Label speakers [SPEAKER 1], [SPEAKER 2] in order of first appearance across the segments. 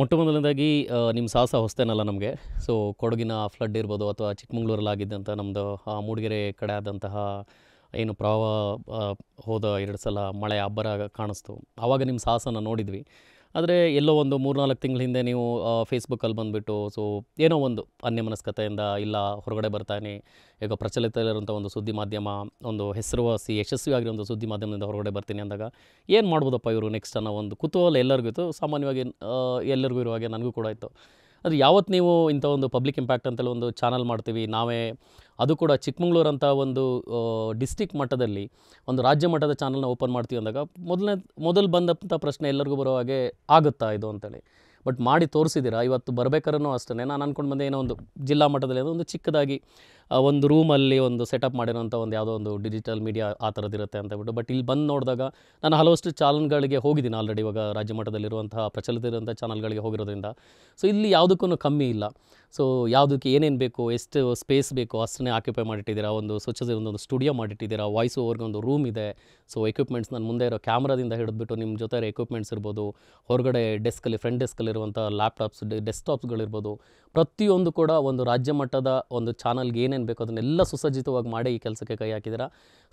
[SPEAKER 1] ಮೊಟ್ಟ ಮೊದಲನೇದಾಗಿ ನಿಮ್ಮ ಸಾಹಸ ಹೊಸ್ತೇನಲ್ಲ ನಮಗೆ ಸೊ ಕೊಡಗಿನ ಫ್ಲಡ್ ಇರ್ಬೋದು ಅಥವಾ ಚಿಕ್ಕಮಂಗ್ಳೂರಲ್ಲಾಗಿದ್ದಂಥ ನಮ್ಮದು ಆ ಮೂಡಿಗೆರೆ ಕಡೆ ಆದಂತಹ ಏನು ಪ್ರವಾಹ ಹೋದ ಎರಡು ಸಲ ಮಳೆ ಅಬ್ಬರ ಕಾಣಿಸ್ತು ಆವಾಗ ನಿಮ್ಮ ಸಾಹಸನ ನೋಡಿದ್ವಿ ಆದರೆ ಎಲ್ಲೋ ಒಂದು ನಾಲ್ಕು ತಿಂಗಳ ಹಿಂದೆ ನೀವು ಫೇಸ್ಬುಕ್ಕಲ್ಲಿ ಬಂದುಬಿಟ್ಟು ಸೊ ಏನೋ ಒಂದು ಅನ್ಯಮನಸ್ಕತೆಯಿಂದ ಇಲ್ಲ ಹೊರಗಡೆ ಬರ್ತಾನೆ ಈಗ ಪ್ರಚಲಿತಲ್ಲಿರುವಂಥ ಒಂದು ಸುದ್ದಿ ಮಾಧ್ಯಮ ಒಂದು ಹೆಸರುವಾಸಿ ಯಶಸ್ವಿಯಾಗಿರೋ ಒಂದು ಸುದ್ದಿ ಮಾಧ್ಯಮದಿಂದ ಹೊರಗಡೆ ಬರ್ತೀನಿ ಅಂದಾಗ ಏನು ಮಾಡ್ಬೋದಪ್ಪ ಇವರು ನೆಕ್ಸ್ಟ್ ಅನ್ನೋ ಒಂದು ಕುತೂಹಲ ಎಲ್ಲರಿಗೂ ಇತ್ತು ಸಾಮಾನ್ಯವಾಗಿ ಎಲ್ಲರಿಗೂ ಇರುವ ಹಾಗೆ ನನಗೂ ಕೂಡ ಇತ್ತು ಅದು ಯಾವತ್ತು ನೀವು ಇಂಥ ಒಂದು ಪಬ್ಲಿಕ್ ಇಂಪ್ಯಾಕ್ಟ್ ಅಂತೇಳಿ ಒಂದು ಚಾನಲ್ ಮಾಡ್ತೀವಿ ನಾವೇ ಅದು ಕೂಡ ಚಿಕ್ಕಮಂಗ್ಳೂರು ಅಂತ ಒಂದು ಡಿಸ್ಟಿಕ್ ಮಟ್ಟದಲ್ಲಿ ಒಂದು ರಾಜ್ಯ ಮಟ್ಟದ ಚಾನಲ್ನ ಓಪನ್ ಮಾಡ್ತೀವಿ ಅಂದಾಗ ಮೊದಲನೇ ಮೊದಲು ಬಂದಂಥ ಪ್ರಶ್ನೆ ಎಲ್ಲರಿಗೂ ಬರೋ ಹಾಗೆ ಆಗುತ್ತಾ ಇದು ಅಂತೇಳಿ ಬಟ್ ಮಾಡಿ ತೋರಿಸಿದ್ದೀರಾ ಇವತ್ತು ಬರ್ಬೇಕಾರೂ ಅಷ್ಟೇ ನಾನು ಅಂದ್ಕೊಂಡು ಬಂದೆ ಏನೋ ಒಂದು ಜಿಲ್ಲಾ ಮಟ್ಟದಲ್ಲಿ ಏನೋ ಒಂದು ಚಿಕ್ಕದಾಗಿ ಒಂದು ರೂಮಲ್ಲಿ ಒಂದು ಸೆಟಪ್ ಮಾಡಿರೋಂಥ ಒಂದು ಯಾವುದೋ ಒಂದು ಡಿಜಿಟಲ್ ಮೀಡಿಯಾ ಆ ಥರದ್ದಿರುತ್ತೆ ಅಂತ ಹೇಳ್ಬಿಟ್ಟು ಬಟ್ ಇಲ್ಲಿ ಬಂದು ನೋಡಿದಾಗ ನಾನು ಹಲವಷ್ಟು ಚಾನಲ್ಗಳಿಗೆ ಹೋಗಿದ್ದೀನಿ ಆಲ್ರೆಡಿ ಇವಾಗ ರಾಜ್ಯ ಮಟ್ಟದಲ್ಲಿರುವಂತಹ ಪ್ರಚಲಿತ ಇರುವಂಥ ಚಾನಲ್ಗಳಿಗೆ ಹೋಗಿರೋದ್ರಿಂದ ಸೊ ಇಲ್ಲಿ ಯಾವುದಕ್ಕೂ ಕಮ್ಮಿ ಇಲ್ಲ ಸೊ ಯಾವುದಕ್ಕೆ ಏನೇನು ಬೇಕು ಎಷ್ಟು ಸ್ಪೇಸ್ ಬೇಕು ಅಷ್ಟನ್ನೇ ಆಕ್ಯುಪೈ ಮಾಡಿಟ್ಟಿದ್ದೀರಾ ಒಂದು ಸ್ವಚ್ಛತೆ ಒಂದೊಂದು ಸ್ಟುಡಿಯೋ ಮಾಡಿಟ್ಟಿದ್ದೀರಾ ವಾಯ್ಸ್ ಓವರ್ಗೆ ಒಂದು ರೂಮ್ ಇದೆ ಸೊ ಎಕ್ವಿಪ್ಮೆಂಟ್ಸ್ ನಾನು ಮುಂದೆ ಇರೋ ಕ್ಯಾಮ್ರಾದಿಂದ ಹಿಡಿದ್ಬಿಟ್ಟು ನಿಮ್ಮ ಜೊತೆ ಎಕ್ವಿಪ್ಮೆಂಟ್ಸ್ ಇರ್ಬೋದು ಹೊರಗಡೆ ಡೆಸ್ಕಲ್ಲಿ ಫ್ರಂಟ್ ಡೆಸ್ಕಲ್ಲಿರುವಂಥ ಲ್ಯಾಪ್ಟಾಪ್ಸ್ ಡೆಸ್ಕ್ಟಾಪ್ಸ್ಗಳಿರ್ಬೋದು ಪ್ರತಿಯೊಂದು ಕೂಡ ಒಂದು ರಾಜ್ಯ ಮಟ್ಟದ ಒಂದು ಚಾನಲ್ಗೆ ಏನೇನು ಬೇಕೋ ಅದನ್ನೆಲ್ಲ ಸುಸಜ್ಜಿತವಾಗಿ ಮಾಡಿ ಈ ಕೆಲಸಕ್ಕೆ ಕೈ ಹಾಕಿದ್ದೀರಾ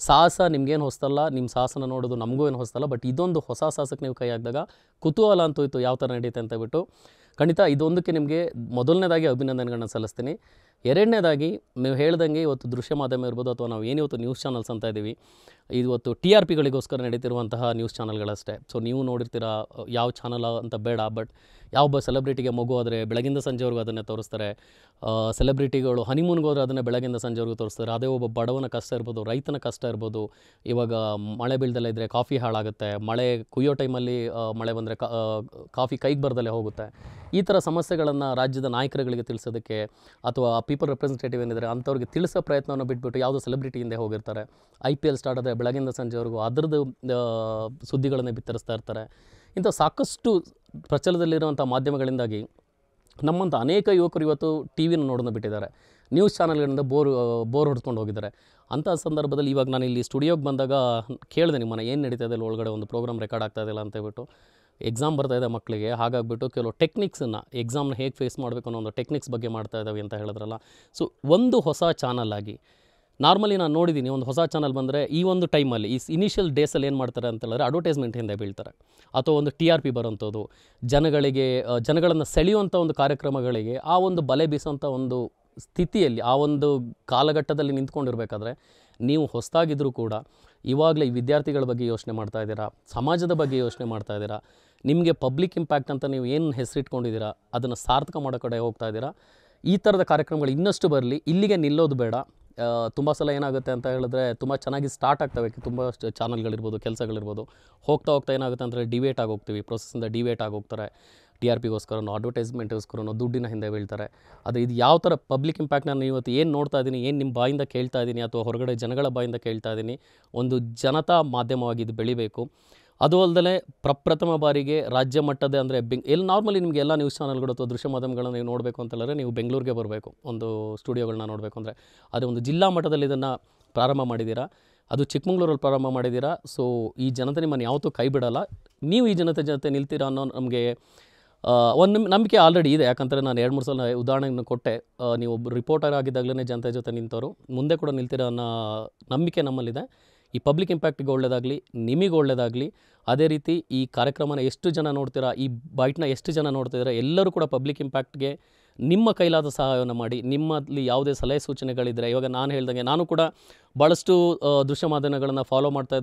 [SPEAKER 1] ಸಾಹಸ ನಿಮ್ಗೇನು ಹೊಸ್ತಲ್ಲ ನಿಮ್ಮ ಸಾಹಸನ ನೋಡೋದು ನಮಗೂ ಏನು ಹೊಸ್ತಲ್ಲ ಬಟ್ ಇದೊಂದು ಹೊಸ ಸಾಹಸಕ್ಕೆ ನೀವು ಕೈ ಹಾಕಿದಾಗ ಕುತೂಹಲ ಅಂತೂ ಇತ್ತು ಯಾವ ಥರ ನಡೆಯುತ್ತೆ ಅಂತ ಬಿಟ್ಟು ಖಂಡಿತ ಇದೊಂದಕ್ಕೆ ನಿಮಗೆ ಮೊದಲನೇದಾಗಿ ಅಭಿನಂದನೆಗಳನ್ನ ಸಲ್ಲಿಸ್ತೀನಿ ಎರಡನೇದಾಗಿ ನೀವು ಹೇಳ್ದಂಗೆ ಇವತ್ತು ದೃಶ್ಯ ಮಾಧ್ಯಮ ಇರ್ಬೋದು ಅಥವಾ ನಾವು ಏನಿವತ್ತು ನ್ಯೂಸ್ ಚಾನಲ್ಸ್ ಅಂತ ಇದ್ದೀವಿ ಇವತ್ತು ಟಿ ಆರ್ ಪಿಗಳಿಗೋಸ್ಕರ ನಡೀತಿರುವಂತಹ ನ್ಯೂಸ್ ಚಾನಲ್ಗಳಷ್ಟೇ ಸೊ ನೀವು ನೋಡಿರ್ತೀರ ಯಾವ ಚಾನಲ್ ಅಂತ ಬೇಡ ಬಟ್ ಯಾವೊಬ್ಬ ಸೆಲೆಬ್ರಿಟಿಗೆ ಮಗು ಆದರೆ ಬೆಳಗಿಂದ ಸಂಜೆವರೆಗೂ ಅದನ್ನೇ ತೋರಿಸ್ತಾರೆ ಸೆಲೆಬ್ರಿಟಿಗಳು ಹೋದ್ರೆ ಅದನ್ನೇ ಬೆಳಗಿಂದ ಸಂಜೆವರೆಗೂ ತೋರಿಸ್ತಾರೆ ಅದೇ ಒಬ್ಬ ಬಡವನ ಕಷ್ಟ ಇರ್ಬೋದು ರೈತನ ಕಷ್ಟ ಇರ್ಬೋದು ಇವಾಗ ಮಳೆ ಬೀಳ್ದಲ್ಲೇ ಇದ್ದರೆ ಕಾಫಿ ಹಾಳಾಗುತ್ತೆ ಮಳೆ ಕುಯ್ಯೋ ಟೈಮಲ್ಲಿ ಮಳೆ ಬಂದರೆ ಕಾಫಿ ಕೈಗೆ ಬರದಲ್ಲೇ ಹೋಗುತ್ತೆ ಈ ಥರ ಸಮಸ್ಯೆಗಳನ್ನು ರಾಜ್ಯದ ನಾಯಕರುಗಳಿಗೆ ತಿಳಿಸೋದಕ್ಕೆ ಅಥವಾ ಪೀಪಲ್ ರೆಪ್ರೆಸೆಂಟೇಟಿವ್ ಏನಿದ್ದಾರೆ ಅಂಥವ್ರಿಗೆ ತಿಳಿಸೋ ಪ್ರಯತ್ನವನ್ನು ಬಿಟ್ಬಿಟ್ಟು ಯಾವುದೋ ಸೆಲೆಬ್ರಿಟಿ ಹೋಗಿರ್ತಾರೆ ಐ ಪಿ ಎಲ್ ಸ್ಟಾರ್ಟ್ ಆದರೆ ಬೆಳಗಿಂದ ಸಂಜೆವರೆಗೂ ಅದರದ್ದು ಸುದ್ದಿಗಳನ್ನೇ ಬಿತ್ತರಿಸ್ತಾ ಇರ್ತಾರೆ ಇಂಥ ಸಾಕಷ್ಟು ಪ್ರಚಲದಲ್ಲಿರುವಂಥ ಮಾಧ್ಯಮಗಳಿಂದಾಗಿ ನಮ್ಮಂಥ ಅನೇಕ ಯುವಕರು ಇವತ್ತು ಟಿ ವಿನ ನೋಡೋದನ್ನು ಬಿಟ್ಟಿದ್ದಾರೆ ನ್ಯೂಸ್ ಚಾನಲ್ಗಳಿಂದ ಬೋರ್ ಬೋರ್ ಹೊಡ್ಕೊಂಡು ಹೋಗಿದ್ದಾರೆ ಅಂಥ ಸಂದರ್ಭದಲ್ಲಿ ಇವಾಗ ನಾನು ಇಲ್ಲಿ ಸ್ಟುಡಿಯೋಗೆ ಬಂದಾಗ ಕೇಳಿದೆ ನಿಮ್ಮನ್ನು ಏನು ನಡೀತಾ ಇದೆ ಒಳಗಡೆ ಒಂದು ಪ್ರೋಗ್ರಾಮ್ ರೆಕಾರ್ಡ್ ಆಗ್ತಾ ಇದೆಯಲ್ಲ ಅಂತ ಹೇಳ್ಬಿಟ್ಟು ಎಕ್ಸಾಮ್ ಬರ್ತಾ ಇದೆ ಮಕ್ಕಳಿಗೆ ಹಾಗಾಗಿಬಿಟ್ಟು ಕೆಲವು ಟೆಕ್ನಿಕ್ಸನ್ನು ಎಕ್ಸಾಮ್ನ ಹೇಗೆ ಫೇಸ್ ಮಾಡಬೇಕು ಅನ್ನೋ ಒಂದು ಟೆಕ್ನಿಕ್ಸ್ ಬಗ್ಗೆ ಮಾಡ್ತಾ ಇದ್ದಾವೆ ಅಂತ ಹೇಳಿದ್ರಲ್ಲ ಸೊ ಒಂದು ಹೊಸ ಚಾನಲ್ ಆಗಿ ನಾರ್ಮಲಿ ನಾನು ನೋಡಿದ್ದೀನಿ ಒಂದು ಹೊಸ ಚಾನಲ್ ಬಂದರೆ ಈ ಒಂದು ಟೈಮಲ್ಲಿ ಈ ಇನಿಷಿಯಲ್ ಡೇಸಲ್ಲಿ ಏನು ಮಾಡ್ತಾರೆ ಅಂತ ಹೇಳಿದ್ರೆ ಅಡ್ವರ್ಟೈಸ್ಮೆಂಟ್ ಹಿಂದೆ ಬೀಳ್ತಾರೆ ಅಥವಾ ಒಂದು ಟಿ ಆರ್ ಪಿ ಬರೋಂಥದ್ದು ಜನಗಳಿಗೆ ಜನಗಳನ್ನು ಸೆಳೆಯುವಂಥ ಒಂದು ಕಾರ್ಯಕ್ರಮಗಳಿಗೆ ಆ ಒಂದು ಬಲೆ ಬೀಸೋಂಥ ಒಂದು ಸ್ಥಿತಿಯಲ್ಲಿ ಆ ಒಂದು ಕಾಲಘಟ್ಟದಲ್ಲಿ ನಿಂತ್ಕೊಂಡಿರಬೇಕಾದ್ರೆ ನೀವು ಹೊಸದಾಗಿದ್ದರೂ ಕೂಡ ಇವಾಗಲೇ ವಿದ್ಯಾರ್ಥಿಗಳ ಬಗ್ಗೆ ಯೋಚನೆ ಮಾಡ್ತಾ ಇದ್ದೀರಾ ಸಮಾಜದ ಬಗ್ಗೆ ಯೋಚನೆ ಮಾಡ್ತಾ ಇದ್ದೀರಾ ನಿಮಗೆ ಪಬ್ಲಿಕ್ ಇಂಪ್ಯಾಕ್ಟ್ ಅಂತ ನೀವು ಏನು ಹೆಸರಿಟ್ಕೊಂಡಿದ್ದೀರಾ ಅದನ್ನು ಸಾರ್ಥಕ ಮಾಡೋ ಕಡೆ ಹೋಗ್ತಾ ಇದ್ದೀರಾ ಈ ಥರದ ಕಾರ್ಯಕ್ರಮಗಳು ಇನ್ನಷ್ಟು ಬರಲಿ ಇಲ್ಲಿಗೆ ನಿಲ್ಲೋದು ಬೇಡ ತುಂಬ ಸಲ ಏನಾಗುತ್ತೆ ಅಂತ ಹೇಳಿದ್ರೆ ತುಂಬ ಚೆನ್ನಾಗಿ ಸ್ಟಾರ್ಟ್ ಆಗ್ತವೆ ತುಂಬ ಚಾನಲ್ಗಳಿರ್ಬೋದು ಕೆಲಸಗಳಿರ್ಬೋದು ಹೋಗ್ತಾ ಹೋಗ್ತಾ ಏನಾಗುತ್ತೆ ಅಂದರೆ ಡಿವೇಟ್ ಆಗೋಗ್ತೀವಿ ಪ್ರೊಸೆಸಿಂದ ಡಿವೇಟ್ ಆಗೋಗ್ತಾರೆ ಟಿ ಆರ್ ಪಿಗೋಸ್ಕರನೋ ಅಡ್ವರ್ಟೈಸ್ಮೆಂಟ್ಗೋಸ್ಕರನೋ ದುಡ್ಡಿನ ಹಿಂದೆ ಬೀಳ್ತಾರೆ ಅದು ಇದು ಯಾವ ಥರ ಪಬ್ಲಿಕ್ ಇಂಪ್ಯಾಕ್ಟ್ ನಾನು ಇವತ್ತು ಏನು ನೋಡ್ತಾ ಇದ್ದೀನಿ ಏನು ನಿಮ್ಮ ಬಾಯಿಂದ ಕೇಳ್ತಾ ಇದ್ದೀನಿ ಅಥವಾ ಹೊರಗಡೆ ಜನಗಳ ಬಾಯಿಂದ ಕೇಳ್ತಾ ಇದ್ದೀನಿ ಒಂದು ಜನತಾ ಮಾಧ್ಯಮವಾಗಿ ಇದು ಬೆಳಿಬೇಕು ಅದು ಅಲ್ಲದೆ ಪ್ರಪ್ರಥಮ ಬಾರಿಗೆ ರಾಜ್ಯ ಮಟ್ಟದ ಅಂದರೆ ಬೆಂಗ್ ಎಲ್ಲಿ ನಾರ್ಮಲಿ ನಿಮಗೆ ಎಲ್ಲ ನ್ಯೂಸ್ ಚಾನಲ್ಗಳು ಅಥವಾ ದೃಶ್ಯ ಮಾಧ್ಯಮಗಳನ್ನ ನೀವು ನೋಡಬೇಕು ಅಂತೇಳಿದ್ರೆ ನೀವು ಬೆಂಗಳೂರಿಗೆ ಬರಬೇಕು ಒಂದು ಸ್ಟುಡಿಯೋಗಳನ್ನ ನೋಡಬೇಕು ಅಂದರೆ ಅದೇ ಒಂದು ಜಿಲ್ಲಾ ಮಟ್ಟದಲ್ಲಿ ಇದನ್ನು ಪ್ರಾರಂಭ ಮಾಡಿದ್ದೀರಾ ಅದು ಚಿಕ್ಕಮಂಗ್ಳೂರಲ್ಲಿ ಪ್ರಾರಂಭ ಮಾಡಿದ್ದೀರಾ ಸೊ ಈ ಜನತೆ ನಿಮ್ಮನ್ನು ಯಾವತ್ತೂ ಕೈ ಬಿಡಲ್ಲ ನೀವು ಈ ಜನತೆ ಜೊತೆ ನಿಲ್ತೀರಾ ಅನ್ನೋ ನಮಗೆ ಒಂದು ನಂಬಿಕೆ ಆಲ್ರೆಡಿ ಇದೆ ಯಾಕಂದರೆ ನಾನು ಎರಡು ಮೂರು ಸಲ ಉದಾಹರಣೆಯನ್ನು ಕೊಟ್ಟೆ ನೀವು ಒಬ್ಬ ರಿಪೋರ್ಟರ್ ಆಗಿದ್ದಾಗಲೇ ಜನತೆ ಜೊತೆ ನಿಂತವರು ಮುಂದೆ ಕೂಡ ನಿಲ್ತೀರ ಅನ್ನೋ ನಂಬಿಕೆ ನಮ್ಮಲ್ಲಿದೆ ಈ ಪಬ್ಲಿಕ್ ಇಂಪ್ಯಾಕ್ಟ್ಗೆ ಒಳ್ಳೆಯದಾಗಲಿ ನಿಮಗೆ ಒಳ್ಳೆಯದಾಗಲಿ ಅದೇ ರೀತಿ ಈ ಕಾರ್ಯಕ್ರಮನ ಎಷ್ಟು ಜನ ನೋಡ್ತೀರಾ ಈ ಬೈಟ್ನ ಎಷ್ಟು ಜನ ನೋಡ್ತಿದ್ದೀರಾ ಎಲ್ಲರೂ ಕೂಡ ಪಬ್ಲಿಕ್ ಇಂಪ್ಯಾಕ್ಟ್ಗೆ ನಿಮ್ಮ ಕೈಲಾದ ಸಹಾಯವನ್ನು ಮಾಡಿ ನಿಮ್ಮಲ್ಲಿ ಯಾವುದೇ ಸಲಹೆ ಸೂಚನೆಗಳಿದ್ದರೆ ಇವಾಗ ನಾನು ಹೇಳ್ದಂಗೆ ನಾನು ಕೂಡ ಭಾಳಷ್ಟು ದೃಶ್ಯ ಮಾಧ್ಯಮಗಳನ್ನು ಫಾಲೋ ಮಾಡ್ತಾ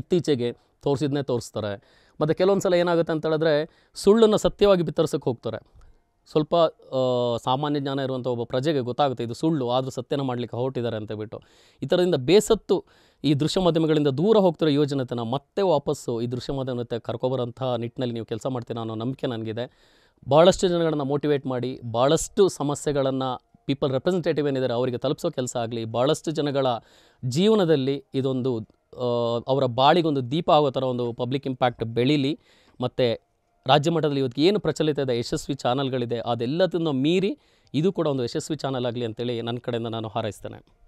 [SPEAKER 1] ಇತ್ತೀಚೆಗೆ ತೋರಿಸಿದ್ನೇ ತೋರಿಸ್ತಾರೆ ಮತ್ತು ಕೆಲವೊಂದು ಸಲ ಏನಾಗುತ್ತೆ ಅಂತ ಹೇಳಿದ್ರೆ ಸುಳ್ಳನ್ನು ಸತ್ಯವಾಗಿ ಬಿತ್ತರಿಸೋಕ್ಕೆ ಹೋಗ್ತಾರೆ ಸ್ವಲ್ಪ ಸಾಮಾನ್ಯ ಜ್ಞಾನ ಇರುವಂಥ ಒಬ್ಬ ಪ್ರಜೆಗೆ ಗೊತ್ತಾಗುತ್ತೆ ಇದು ಸುಳ್ಳು ಆದರೂ ಸತ್ಯನ ಮಾಡಲಿಕ್ಕೆ ಹೊರಟಿದ್ದಾರೆ ಅಂತ ಬಿಟ್ಟು ಈ ಥರದಿಂದ ಬೇಸತ್ತು ಈ ದೃಶ್ಯ ಮಾಧ್ಯಮಗಳಿಂದ ದೂರ ಹೋಗ್ತಿರೋ ಯೋಜನೆತನ ಮತ್ತೆ ವಾಪಸ್ಸು ಈ ದೃಶ್ಯ ಮಾಧ್ಯಮತೆ ಕರ್ಕೊಬರೋಂಥ ನಿಟ್ಟಿನಲ್ಲಿ ನೀವು ಕೆಲಸ ಮಾಡ್ತೀರಾ ಅನ್ನೋ ನಂಬಿಕೆ ನನಗಿದೆ ಭಾಳಷ್ಟು ಜನಗಳನ್ನು ಮೋಟಿವೇಟ್ ಮಾಡಿ ಭಾಳಷ್ಟು ಸಮಸ್ಯೆಗಳನ್ನು ಪೀಪಲ್ ರೆಪ್ರೆಸೆಂಟೇಟಿವ್ ಏನಿದ್ದಾರೆ ಅವರಿಗೆ ತಲುಪಿಸೋ ಕೆಲಸ ಆಗಲಿ ಭಾಳಷ್ಟು ಜನಗಳ ಜೀವನದಲ್ಲಿ ಇದೊಂದು ಅವರ ಬಾಳಿಗೊಂದು ದೀಪ ಆಗೋ ಥರ ಒಂದು ಪಬ್ಲಿಕ್ ಇಂಪ್ಯಾಕ್ಟ್ ಬೆಳೀಲಿ ಮತ್ತು ರಾಜ್ಯ ಮಟ್ಟದಲ್ಲಿ ಇವತ್ತು ಏನು ಪ್ರಚಲಿತ ಇದೆ ಯಶಸ್ವಿ ಚಾನಲ್ಗಳಿದೆ ಅದೆಲ್ಲದನ್ನು ಮೀರಿ ಇದು ಕೂಡ ಒಂದು ಯಶಸ್ವಿ ಚಾನಲ್ ಆಗಲಿ ಅಂತೇಳಿ ನನ್ನ ಕಡೆಯಿಂದ ನಾನು ಹಾರೈಸ್ತೇನೆ